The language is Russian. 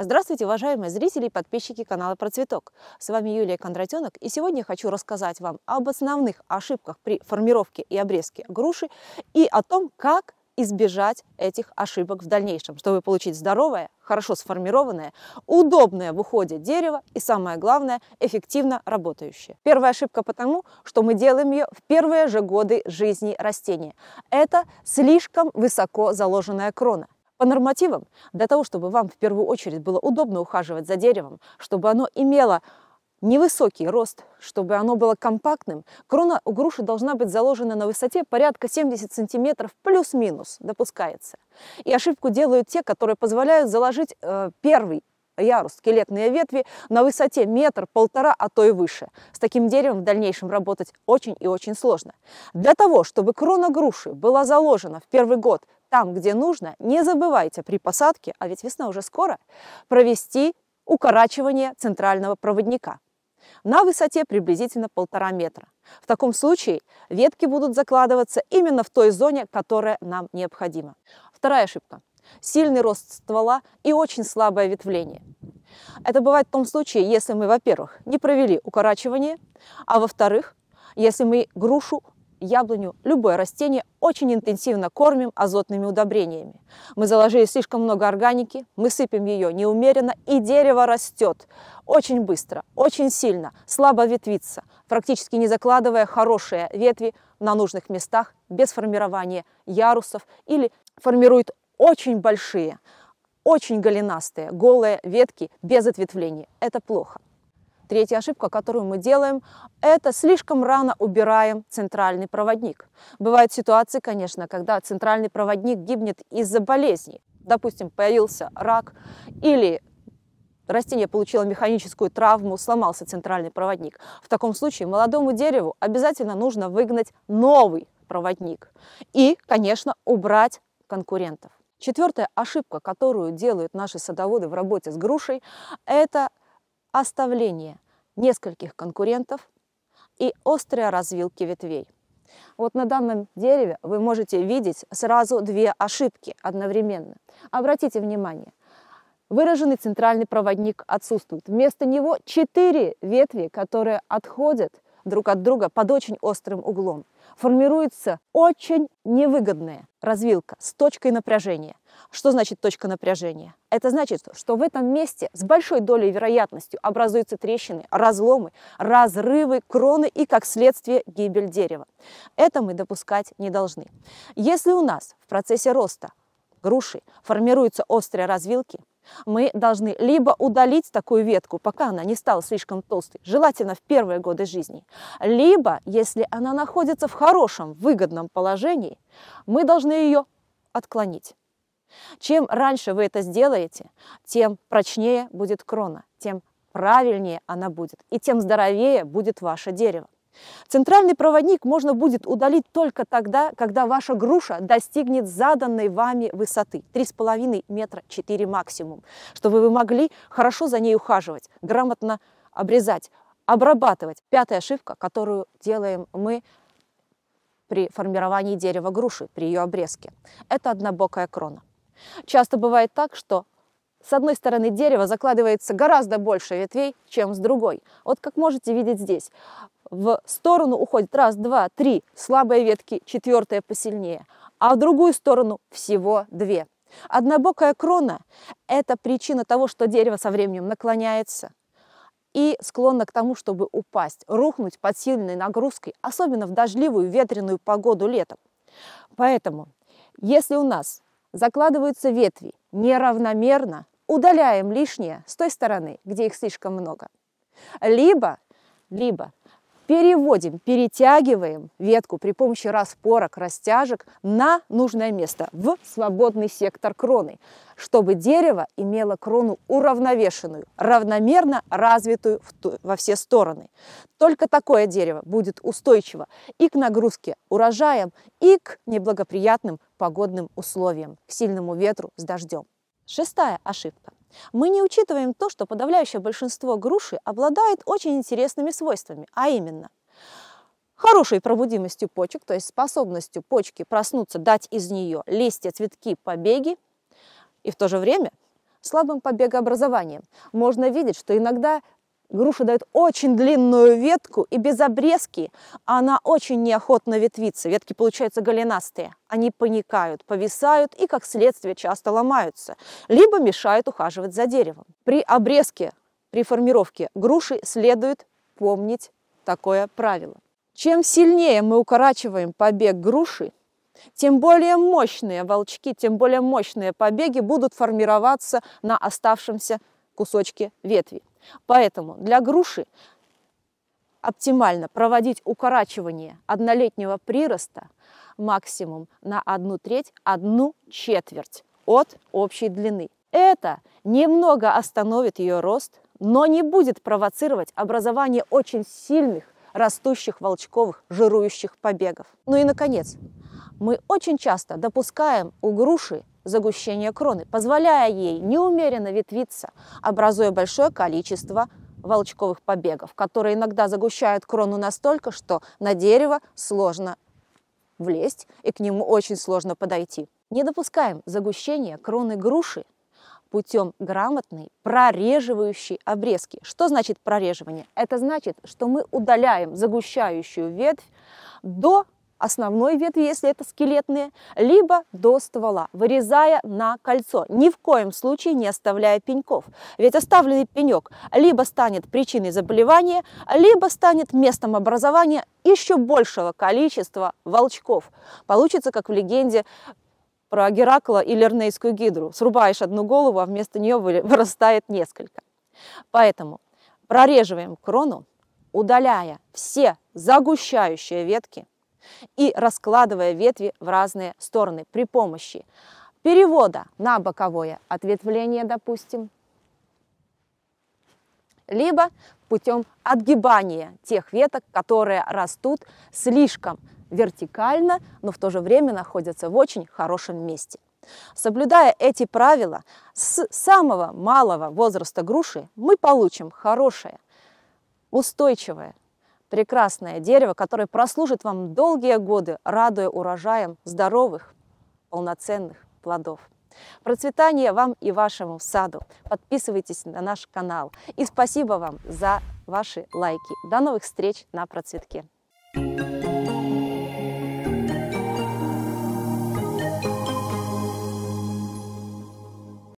Здравствуйте, уважаемые зрители и подписчики канала Процветок. С вами Юлия Кондратенок, и сегодня хочу рассказать вам об основных ошибках при формировке и обрезке груши и о том, как избежать этих ошибок в дальнейшем, чтобы получить здоровое, хорошо сформированное, удобное в уходе дерево и, самое главное, эффективно работающее. Первая ошибка потому, что мы делаем ее в первые же годы жизни растения. Это слишком высоко заложенная крона по нормативам, для того, чтобы вам в первую очередь было удобно ухаживать за деревом, чтобы оно имело невысокий рост, чтобы оно было компактным, крона у груши должна быть заложена на высоте порядка 70 сантиметров плюс-минус, допускается. И ошибку делают те, которые позволяют заложить э, первый ярус скелетные ветви на высоте метр, полтора, а то и выше. С таким деревом в дальнейшем работать очень и очень сложно. Для того, чтобы крона груши была заложена в первый год там, где нужно, не забывайте при посадке, а ведь весна уже скоро, провести укорачивание центрального проводника на высоте приблизительно полтора метра. В таком случае ветки будут закладываться именно в той зоне, которая нам необходима. Вторая ошибка сильный рост ствола и очень слабое ветвление. Это бывает в том случае, если мы, во-первых, не провели укорачивание, а во-вторых, если мы грушу яблоню, любое растение очень интенсивно кормим азотными удобрениями. Мы заложили слишком много органики, мы сыпем ее неумеренно, и дерево растет очень быстро, очень сильно, слабо ветвится, практически не закладывая хорошие ветви на нужных местах, без формирования ярусов или формирует очень большие, очень голенастые, голые ветки без ответвлений. Это плохо. Третья ошибка, которую мы делаем, это слишком рано убираем центральный проводник. Бывают ситуации, конечно, когда центральный проводник гибнет из-за болезни, Допустим, появился рак или растение получило механическую травму, сломался центральный проводник. В таком случае молодому дереву обязательно нужно выгнать новый проводник и, конечно, убрать конкурентов. Четвертая ошибка, которую делают наши садоводы в работе с грушей, это оставление нескольких конкурентов и острые развилки ветвей. Вот на данном дереве вы можете видеть сразу две ошибки одновременно. Обратите внимание, выраженный центральный проводник отсутствует. Вместо него четыре ветви, которые отходят друг от друга под очень острым углом. Формируется очень невыгодная развилка с точкой напряжения. Что значит точка напряжения? Это значит, что в этом месте с большой долей вероятностью образуются трещины, разломы, разрывы, кроны и, как следствие, гибель дерева. Это мы допускать не должны. Если у нас в процессе роста груши формируются острые развилки, мы должны либо удалить такую ветку, пока она не стала слишком толстой, желательно в первые годы жизни, либо, если она находится в хорошем, выгодном положении, мы должны ее отклонить. Чем раньше вы это сделаете, тем прочнее будет крона, тем правильнее она будет и тем здоровее будет ваше дерево. Центральный проводник можно будет удалить только тогда, когда ваша груша достигнет заданной вами высоты 3,5 метра 4 максимум, чтобы вы могли хорошо за ней ухаживать, грамотно обрезать, обрабатывать. Пятая ошибка, которую делаем мы при формировании дерева груши, при ее обрезке, это однобокая крона. Часто бывает так, что с одной стороны дерева закладывается гораздо больше ветвей, чем с другой. Вот как можете видеть здесь. В сторону уходит раз, два, три слабые ветки, четвертая посильнее. А в другую сторону всего две. Однобокая крона – это причина того, что дерево со временем наклоняется и склонно к тому, чтобы упасть, рухнуть под сильной нагрузкой, особенно в дождливую ветреную погоду летом. Поэтому, если у нас закладываются ветви неравномерно, удаляем лишнее с той стороны, где их слишком много. Либо, либо переводим, перетягиваем ветку при помощи распорок, растяжек на нужное место, в свободный сектор кроны, чтобы дерево имело крону уравновешенную, равномерно развитую во все стороны. Только такое дерево будет устойчиво и к нагрузке урожаем, и к неблагоприятным погодным условиям, к сильному ветру с дождем. Шестая ошибка. Мы не учитываем то, что подавляющее большинство груши обладает очень интересными свойствами, а именно хорошей пробудимостью почек, то есть способностью почки проснуться, дать из нее листья, цветки, побеги, и в то же время слабым побегообразованием. Можно видеть, что иногда Груша дает очень длинную ветку и без обрезки она очень неохотно ветвится. Ветки получаются голенастые. Они паникают, повисают и, как следствие, часто ломаются. Либо мешают ухаживать за деревом. При обрезке, при формировке груши следует помнить такое правило. Чем сильнее мы укорачиваем побег груши, тем более мощные волчки, тем более мощные побеги будут формироваться на оставшемся кусочке ветви. Поэтому для груши оптимально проводить укорачивание однолетнего прироста максимум на одну треть, одну четверть от общей длины. Это немного остановит ее рост, но не будет провоцировать образование очень сильных растущих волчковых жирующих побегов. Ну и наконец, мы очень часто допускаем у груши загущение кроны, позволяя ей неумеренно ветвиться, образуя большое количество волчковых побегов, которые иногда загущают крону настолько, что на дерево сложно влезть и к нему очень сложно подойти. Не допускаем загущения кроны груши путем грамотной прореживающей обрезки. Что значит прореживание? Это значит, что мы удаляем загущающую ветвь до основной ветви, если это скелетные, либо до ствола, вырезая на кольцо, ни в коем случае не оставляя пеньков. Ведь оставленный пенек либо станет причиной заболевания, либо станет местом образования еще большего количества волчков. Получится, как в легенде про Геракла и Лернейскую гидру. Срубаешь одну голову, а вместо нее вырастает несколько. Поэтому прореживаем крону, удаляя все загущающие ветки – и раскладывая ветви в разные стороны при помощи перевода на боковое ответвление, допустим, либо путем отгибания тех веток, которые растут слишком вертикально, но в то же время находятся в очень хорошем месте. Соблюдая эти правила, с самого малого возраста груши мы получим хорошее, устойчивое, прекрасное дерево, которое прослужит вам долгие годы, радуя урожаем здоровых, полноценных плодов. процветание вам и вашему саду. Подписывайтесь на наш канал. И спасибо вам за ваши лайки. До новых встреч на процветке. Thank you.